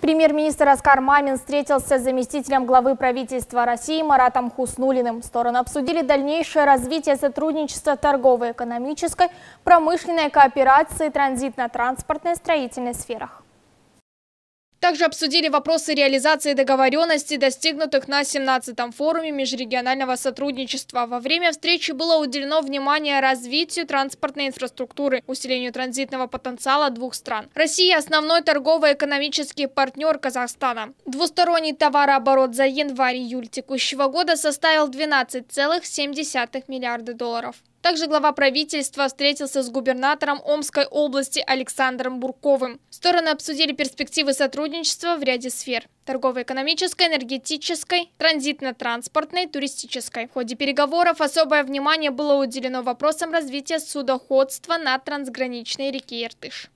Премьер-министр Оскар Мамин встретился с заместителем главы правительства России Маратом Хуснулиным. Стороны обсудили дальнейшее развитие сотрудничества торговой, экономической, промышленной кооперации, транзитно-транспортной, строительной сферах также обсудили вопросы реализации договоренностей, достигнутых на 17-м форуме межрегионального сотрудничества. Во время встречи было уделено внимание развитию транспортной инфраструктуры, усилению транзитного потенциала двух стран. Россия – основной торгово-экономический партнер Казахстана. Двусторонний товарооборот за январь-июль текущего года составил 12,7 миллиарда долларов. Также глава правительства встретился с губернатором Омской области Александром Бурковым. Стороны обсудили перспективы сотрудничества в ряде сфер – торгово-экономической, энергетической, транзитно-транспортной, туристической. В ходе переговоров особое внимание было уделено вопросам развития судоходства на трансграничной реке Иртыш.